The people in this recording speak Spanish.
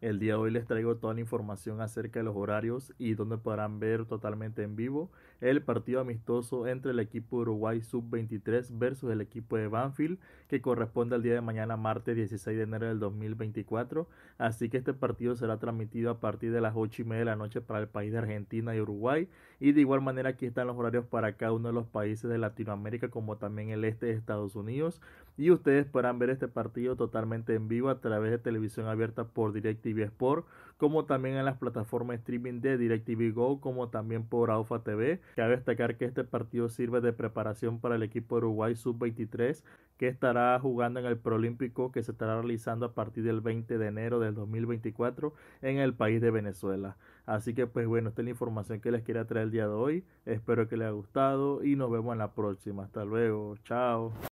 El día de hoy les traigo toda la información acerca de los horarios y donde podrán ver totalmente en vivo el partido amistoso entre el equipo Uruguay Sub-23 versus el equipo de Banfield que corresponde al día de mañana martes 16 de enero del 2024. Así que este partido será transmitido a partir de las 8 y media de la noche para el país de Argentina y Uruguay. Y de igual manera aquí están los horarios para cada uno de los países de Latinoamérica como también el este de Estados Unidos. Y ustedes podrán ver este partido totalmente en vivo a través de televisión abierta por directo Sport, como también en las plataformas streaming de DirecTV Go, como también por Alfa TV. Cabe destacar que este partido sirve de preparación para el equipo Uruguay Sub-23, que estará jugando en el Prolímpico que se estará realizando a partir del 20 de enero del 2024 en el país de Venezuela. Así que pues bueno, esta es la información que les quería traer el día de hoy. Espero que les haya gustado y nos vemos en la próxima. Hasta luego. Chao.